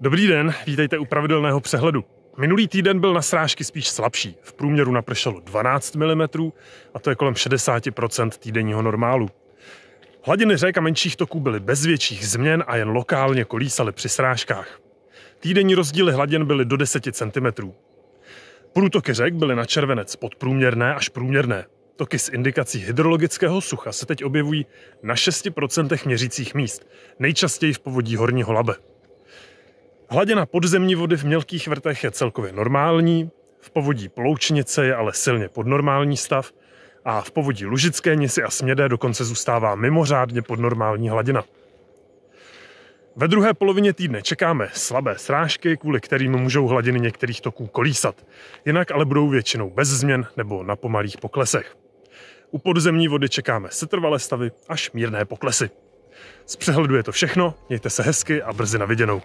Dobrý den, vítejte u pravidelného přehledu. Minulý týden byl na srážky spíš slabší. V průměru napršelo 12 mm a to je kolem 60% týdenního normálu. Hladiny řek a menších toků byly bez větších změn a jen lokálně kolísaly při srážkách. Týdenní rozdíly hladin byly do 10 cm. Průtoky řek byly na červenec podprůměrné až průměrné. Toky s indikací hydrologického sucha se teď objevují na 6% měřících míst, nejčastěji v povodí Horního Labe. Hladina podzemní vody v mělkých vrtech je celkově normální, v povodí Ploučnice je ale silně podnormální stav a v povodí Lužické Nisy a Smědé dokonce zůstává mimořádně podnormální hladina. Ve druhé polovině týdne čekáme slabé srážky, kvůli kterým můžou hladiny některých toků kolísat. Jinak ale budou většinou bez změn nebo na pomalých poklesech. U podzemní vody čekáme setrvalé stavy až mírné poklesy. Z přehledu je to všechno, mějte se hezky a brzy na viděnou.